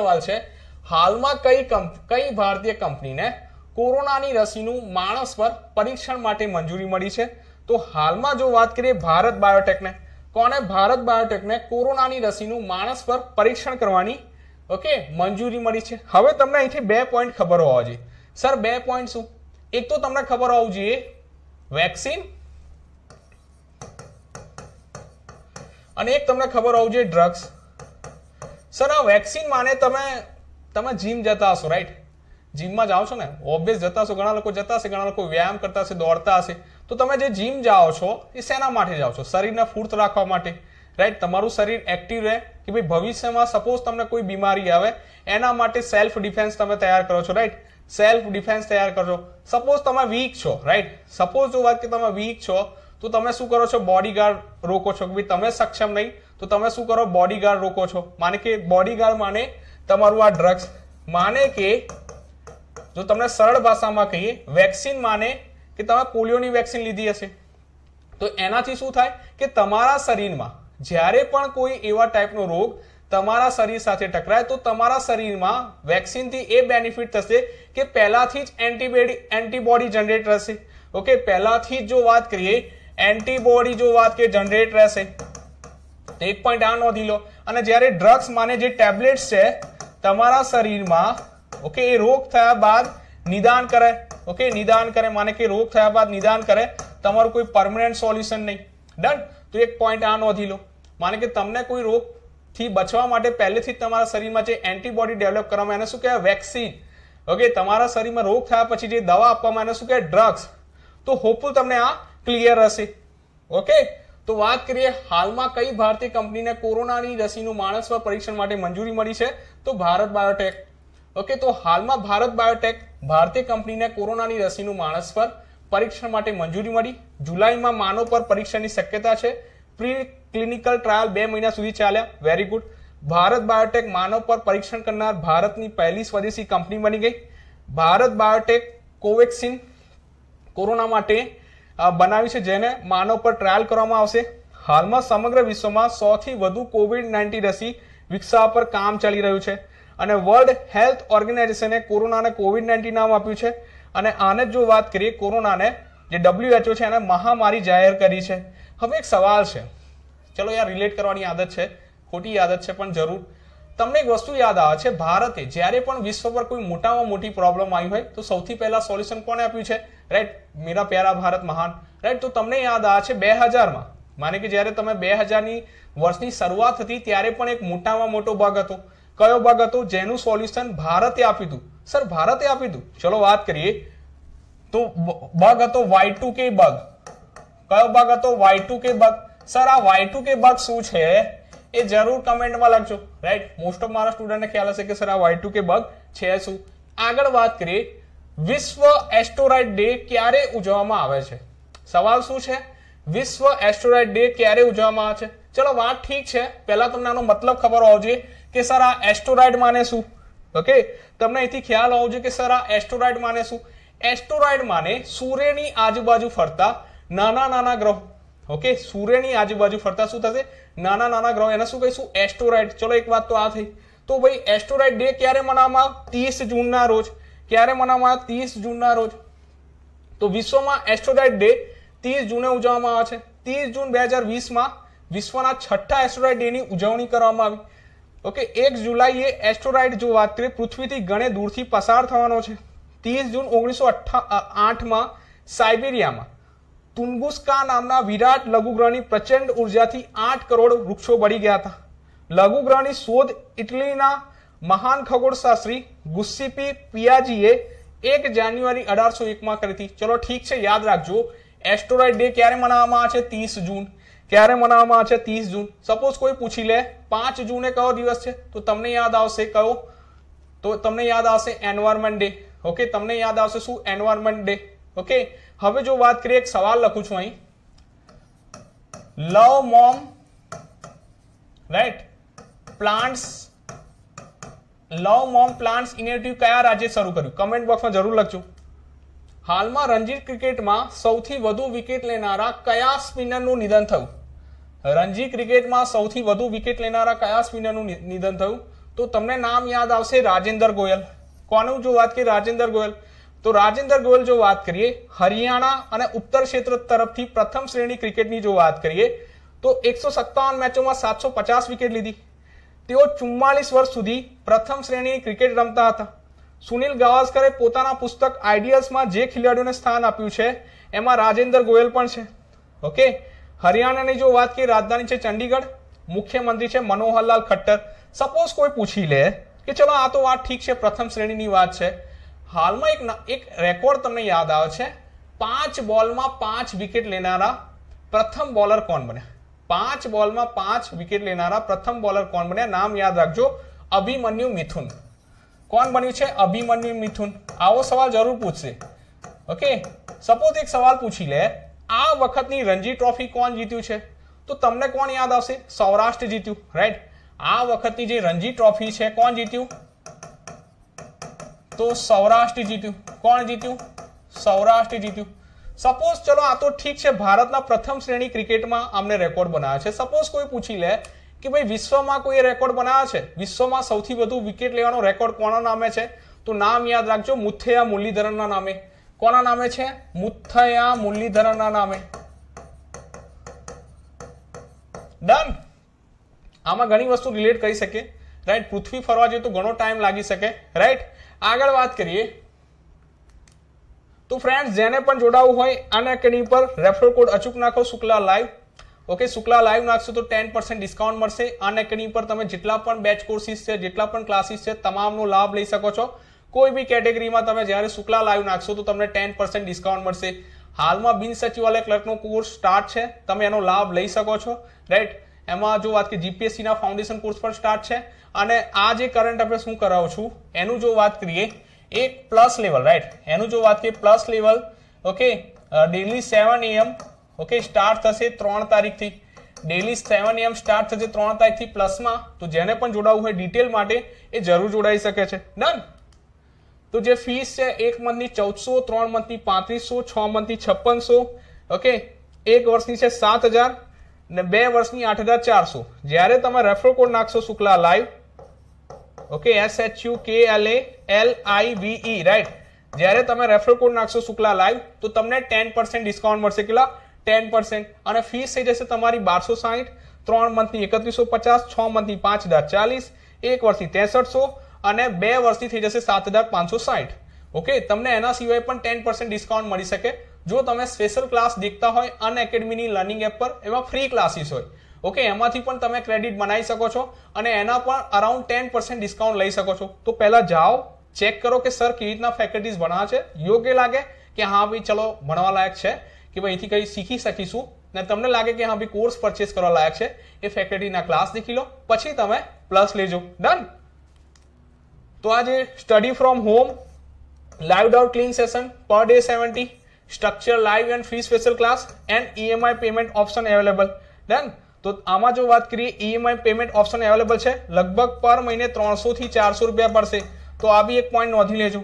સવાલ છે હાલમાં કઈ કઈ ભારતીય કંપનીને કોરોનાની રસીનું માણસ પર પરીક્ષણ માટે મંજૂરી મળી છે તો હાલમાં જો વાત કરીએ ભારત બાયોટેકને કોને ભારત બાયોટેકને કોરોનાની રસીનું માણસ પર પરીક્ષણ કરવાની ઓકે મંજૂરી મળી છે હવે તમને અહીંથી બે પોઈન્ટ ખબર હોવા જોઈએ સર બે પોઈન્ટ શું એક તો તમને ખબર હોવું જોઈએ વેક્સિન અને એક તમને ખબર હોવું જોઈએ ડ્રગ્સ સર આ વેક્સિન માને તમે તમે જીમ જતા હશો રાઈટ જીમમાં જાઓ છો ને ઓબ્વિયસ જતા હશો ઘણા લોકો જતા હશે ઘણા લોકો વ્યાયામ કરતા હશે દોડતા હશે તો તમે જે જીમ જાઓ છો એ શેના માટે જાઓ છો શરીરને ફૂર્ત રાખવા માટે રાઈટ તમારું શરીર એક્ટિવ રહે કે ભાઈ ભવિષ્યમાં સપોઝ તમને કોઈ બીમારી આવે એના માટે સેલ્ફ ડિફેન્સ તમે તૈયાર કરો છો રાઈટ સેલ્ફ ડિફેન્સ તૈયાર કરજો સપોઝ તમે વીક છો રાઈટ સપોઝ જો વાત કે તમે વીક છો તો તમે શું કરો છો બોડીગાર્ડ રોકો છો કે ભાઈ તમે સક્ષમ નહીં તો તમે શું કરો બોડીગાર્ડ રોકો છો માને કે બોડીગાર્ડ માને તમારું આ ડ્રગ્સ માને કે જો તમને સરળ ભાષામાં કહીએ વેક્સિન માને કે તમે પોલિયોની વેક્સિન લીધી હશે તો એનાથી શું થાય કે તમારા શરીરમાં જ્યારે પણ કોઈ એવા ટાઈપનો રોગ તમારા શરીર સાથે ટકરાય તો તમારા શરીરમાં વેક્સિનથી એ બેનિફિટ થશે કે પહેલાથી જ એન્ટીબેડી એન્ટીબોડી જનરેટ રહેશે ઓકે પહેલાથી જ જો વાત કરીએ એન્ટીબોડી જો વાત કે જનરેટ રહેશે તો એક પોઈન્ટ આ નોંધી લો અને જ્યારે ડ્રગ્સ માને જે ટેબ્લેટ્સ છે તમારા શરીરમાં ઓકે એ રોગ થયા બાદ નિદાન કરે ઓકે નિદાન કરે માને કે રોગ થયા બાદ નિદાન કરે તમારું કોઈ પરમનન્ટ સોલ્યુશન નહીં ડન તો એક પોઈન્ટ આ નોંધી લો માને કે તમને કોઈ રોગથી બચવા માટે પહેલેથી જ તમારા શરીરમાં જે એન્ટીબોડી ડેવલપ કરવામાં એને શું કહેવાય વેક્સિન ઓકે તમારા શરીરમાં રોગ થયા પછી જે દવા આપવામાં એને શું કહેવાય ડ્રગ્સ તો હોપફુલ તમને આ ક્લિયર હશે ઓકે તો વાત કરીએ હાલમાં કઈ ભારતીય કંપનીને કોરોનાની રસીનું માણસ પર પરીક્ષણ માટે મંજૂરી મળી છે તો ભારત બાયોટેક ઓકે તો હાલમાં ભારત બાયોટેક ભારતીય કંપનીને કોરોનાની રસીનું માણસ પર પરીક્ષણ માટે મંજૂરી મળી જુલાઈમાં માનવ પર પરીક્ષણની શક્યતા છે પ્રી ક્લિનિકલ ટ્રાયલ બે મહિના સુધી ચાલ્યા વેરી ગુડ ભારત બાયોટેક માનવ પર પરીક્ષણ કરનાર ભારતની પહેલી સ્વદેશી કંપની બની ગઈ ભારત બાયોટેક કોવેક્સિન કોરોના માટે બનાવી છે જેને માનવ પર ટ્રાયલ કરવામાં આવશે હાલમાં સમગ્ર વિશ્વમાં સૌથી વધુ કોવિડ નાઇન્ટીન રસી વિકસાવવા પર કામ ચાલી રહ્યું છે અને વર્લ્ડ હેલ્થ ઓર્ગેનાઇઝેશને કોરોનાને કોવિડ નાઇન્ટીન નામ આપ્યું છે અને આને જો વાત કરીએ કોરોનાને જે ડબલ્યુએચઓ છે એને મહામારી જાહેર કરી છે હવે એક સવાલ છે ચલો યાર રિલેટ કરવાની આદત છે ખોટી આદત છે પણ જરૂર તમને એક વસ્તુ યાદ આવે છે ભારતે જ્યારે પણ વિશ્વ પર કોઈ મોટામાં મોટી પ્રોબ્લમ આવી હોય તો સૌથી પહેલાં સોલ્યુશન કોને આપ્યું છે રાઈટ મેરા પ્યારા ભારત મહાન રાઈટ તો તમને યાદ આ છે બે હજારમાં માને કે જ્યારે તમે બે હજારની વર્ષની શરૂઆત હતી ત્યારે પણ એક મોટામાં મોટો ભાગ હતો કયો ભાગ હતો જેનું સોલ્યુશન ભારતે આપી હતું સર ભારતે આપી દીધું ચલો વાત કરીએ તો બગ હતો વાય ટુ કે બગ કયો બગ હતો Y two K bug sir આ વાય ટુ કે બગ શું છે એ જરૂર કમેન્ટમાં લખજો રાઈટ મોસ્ટ ઓફ મારા સ્ટુડન્ટને ખ્યાલ હશે કે સર આ વાય ટુ કે બગ છે શું આગળ વાત કરીએ વિશ્વ એસ્ટોરાઇડ ડે ક્યારે ઉજવવામાં આવે છે સવાલ શું છે વિશ્વ એસ્ટોરાઇડ ડે ક્યારે ઉજવવામાં આવે છે ચલો વાત ઠીક છે પહેલા તમને આનો મતલબ ખબર હોવો જોઈએ કે સર આ એસ્ટોરાઇડ માને શું ઓકે તમને અહીંથી ખ્યાલ હોવો જોઈએ કે સર આ એસ્ટોરાઇડ માને શું એસ્ટોરાઇડ માને સૂર્યની આજુબાજુ ફરતા નાના નાના ગ્રહ ઓકે સૂર્યની આજુબાજુ ફરતા શું થશે નાના નાના ગ્રહ એને શું કહીશું એસ્ટોરાઇડ ચલો એક વાત તો આ થઈ તો ભાઈ એસ્ટોરાઇડ ડે ક્યારે મનાવવામાં ત્રીસ જૂનના રોજ ક્યારે મનાવવામાં આવે ત્રીસ જૂનના રોજ તો વિશ્વમાં એસ્ટ્રોડાઇટ ડે ત્રીસ જૂને ઉજવવામાં આવે છે ત્રીસ જૂન બે હજાર વીસમાં વિશ્વના છઠ્ઠા એસ્ટ્રોડાઇટ ડેની ઉજવણી કરવામાં આવી ઓકે એક જુલાઈએ એસ્ટ્રોડાઇટ જો વાત કરીએ પૃથ્વીથી ઘણે દૂરથી પસાર થવાનો છે ત્રીસ જૂન ઓગણીસો આઠમાં સાઇબેરિયામાં તુન્ગુસ્કા નામના વિરાટ લઘુગ્રહની પ્રચંડ ઉર્જાથી આઠ કરોડ વૃક્ષો બળી ગયા હતા લઘુગ્રહની શોધ ઇટલીના મહાન ખગોળશાસ્ત્રી ગુસ્સીપી પિયાજીએ એક જાન્યુઆરી અઢારસો એકમાં કરી હતી ચલો ઠીક છે યાદ રાખજો એસ્ટોરાઇડ ડે ક્યારે મનાવવામાં આવે છે ત્રીસ જૂન ક્યારે મનાવવામાં આવે છે ત્રીસ જૂન સપોઝ કોઈ પૂછી લે પાંચ જૂને કયો દિવસ છે તો તમને યાદ આવશે કયો તો તમને યાદ આવશે એન્વાયરમેન્ટ ડે ઓકે તમને યાદ આવશે શું એન્વાયરમેન્ટ ડે ઓકે હવે જો વાત કરીએ એક સવાલ લખું છું અહીં love mom right plants love mom plant initiative કયા રાજ્ય શરૂ કર્યું કમેન્ટ બોક્સમાં જરૂર લખજો હાલમાં રણજી ક્રિકેટમાં સૌથી વધુ વિકેટ લેનારા કયા સ્પિનરનું નિધન થયું રણજી ક્રિકેટમાં સૌથી વધુ વિકેટ લેનારા કયા સ્પિનરનું નિધન થયું તો તમને નામ યાદ આવશે રાજેન્દર ગોયલ કોનું જો વાત કરીએ રાજેન્દર ગોયલ તો રાજેન્દર ગોયલ જો વાત કરીએ હરિયાણા અને ઉત્તર ક્ષેત્ર તરફથી પ્રથમ શ્રેણી ક્રિકેટની જો વાત કરીએ તો એકસો સત્તાવન મેચોમાં સાતસો પચાસ વિકેટ લીધી તેઓ ચુમ્માલીસ વર્ષ સુધી પ્રથમ શ્રેણીની ક્રિકેટ રમતા હતા સુનિલ ગાવસ્કરે પોતાના પુસ્તક આઈડિયલ્સમાં જે ખેલાડીઓને સ્થાન આપ્યું છે એમાં રાજેન્દ્ર ગોયલ પણ છે ઓકે હરિયાણાની જો વાત કરીએ રાજધાની છે ચંડીગઢ મુખ્યમંત્રી છે મનોહરલાલ ખટ્ટર સપોઝ કોઈ પૂછી લે કે ચલો આ તો વાત ઠીક છે પ્રથમ શ્રેણીની વાત છે હાલમાં એક એક રેકોર્ડ તમને યાદ આવે છે પાંચ બોલમાં પાંચ વિકેટ લેનારા પ્રથમ બોલર કોણ બન્યા પાંચ બોલમાં પાંચ વિકેટ લેનારા પ્રથમ બોલર કોણ બન્યા નામ યાદ રાખજો અભિમન્યુ મિથુન કોણ બન્યું છે અભિમન્યુ મિથુન આવો સવાલ જરૂર પૂછશે ઓકે સપોઝ એક સવાલ પૂછી લે આ વખતની રણજી ટ્રોફી કોણ જીત્યું છે તો તમને કોણ યાદ આવશે સૌરાષ્ટ્ર જીત્યું રાઈટ આ વખતની જે રણજી ટ્રોફી છે કોણ જીત્યું તો સૌરાષ્ટ્ર જીત્યું કોણ જીત્યું સૌરાષ્ટ્ર જીત્યું સપોઝ ચલો આ તો ઠીક છે ભારતના પ્રથમ શ્રેણી ક્રિકેટમાં આમને રેકોર્ડ બનાવ્યા છે સપોઝ કોઈ પૂછી લે કે ભાઈ વિશ્વમાં કોઈ રેકોર્ડ બનાવ્યા છે વિશ્વમાં સૌથી વધુ વિકેટ લેવાનો રેકોર્ડ કોના નામે છે તો નામ યાદ રાખજો મુથૈયા મુરલીધરનના નામે કોના નામે છે મુથૈયા મુરલીધરનના નામે ડન આમાં ઘણી વસ્તુ રિલેટ કરી શકે રાઈટ પૃથ્વી ફરવા જોઈએ તો ઘણો ટાઈમ લાગી શકે રાઈટ આગળ વાત કરીએ તો ફ્રેન્ડ્સ જેને પણ જોડાવું હોય આના એકેડમી પર રેફરલ કોડ અચૂક નાખો Shukla live okay Shukla live નાખશો તો ટેન પર્સન્ટ ડિસ્કાઉન્ટ મળશે આના એકેડમી પર તમે જેટલા પણ બેચ કોર્સિસ છે જેટલા પણ ક્લાસીસ છે તમામનો લાભ લઈ શકો છો કોઈ બી કેટેગરીમાં તમે જ્યારે શુક્લા લાઈવ નાખશો તો તમને ટેન પર્સન્ટ ડિસ્કાઉન્ટ મળશે હાલમાં બિન સચિવાલય ક્લર્કનો કોર્સ સ્ટાર્ટ છે તમે એનો લાભ લઈ શકો છો રાઈટ એમાં જો વાત કે જીપીએસસીના ફાઉન્ડેશન કોર્સ પણ સ્ટાર્ટ છે અને આ જે કરંટ અફેર્સ હું કરાવું છું એનું જો વાત કરીએ એક પ્લસ લેવલ રાઈટ એનું જો વાત કરીએ plus level okay daily seven AM okay start થશે ત્રણ તારીખથી ડેલી સેવન એમ સ્ટાર્ટ થશે ત્રણ તારીખથી પ્લસમાં તો જેને પણ જોડાવવું હોય ડિટેલ માટે એ જરૂર જોડાઈ શકે છે ડન તો જે ફીસ છે એક મંથની ચૌદસો ત્રણ મંથની પાંત્રીસો છ મંથની છપ્પનસો ઓકે એક વર્ષની છે સાત હજાર ને બે વર્ષની આઠ હજાર ચારસો જ્યારે તમે રેફરો કોડ નાખશો Shukla live okay S H U K L A L I V E right જ્યારે તમે રેફર કોડ નાખશો શુક્લા લાઈવ તો તમને ટેન પર્સન્ટ ડિસ્કાઉન્ટ મળશે કેટલા ટેન પર્સન્ટ અને ફીસ થઈ જશે તમારી બારસો સાહીઠ ત્રણ મંથની એકત્રીસો પચાસ છ મંથની પાંચ હજાર ચાલીસ એક વર્ષથી ત્રેસઠસો અને બે વર્ષથી થઈ જશે સાત હજાર પાંચસો સાહીઠ ઓકે તમને એના સિવાય પણ ટેન પર્સન્ટ ડિસ્કાઉન્ટ મળી શકે જો તમે સ્પેશિયલ ક્લાસ દેખતા હોય અન એકેડમીની લર્નિંગ એપ પર એમાં ફ્રી ક્લાસીસ હોય ઓકે એમાંથી પણ તમે ક્રેડિટ બનાવી શકો છો અને એના પણ અરાઉન્ડ ટેન પર્સન્ટ ડિસ્કાઉન્ટ લઈ શકો છો તો પહેલાં જાઓ ચેક કરો કે સર કેવી રીતના ફેકલ્ટીઝ ભણાવે છે યોગ્ય લાગે કે હા ભાઈ ચલો ભણવા લાયક છે કે ભાઈ અહીંથી કંઈ શીખી શકીશું ને તમને લાગે કે હા ભાઈ કોર્સ પરચેસ કરવા લાયક છે એ ફેકલ્ટીના ક્લાસ શીખી લો પછી તમે પ્લસ લેજો ડન તો આજે study from home live doubt clean session per day seventy structure live and free special class and EMI payment option available done તો આમાં જો વાત કરીએ ઈએમઆઈ પેમેન્ટ ઓપ્શન અવેલેબલ છે લગભગ પર મહિને ત્રણસોથી ચારસો રૂપિયા પડશે તો આ બી એક પોઈન્ટ નોંધી લેજો